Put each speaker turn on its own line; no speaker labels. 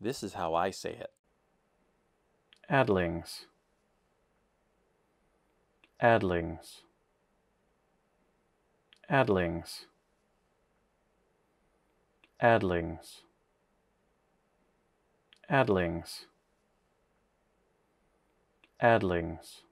This is how I say it.
Adlings. Adlings. Adlings. Adlings. Adlings. Adlings.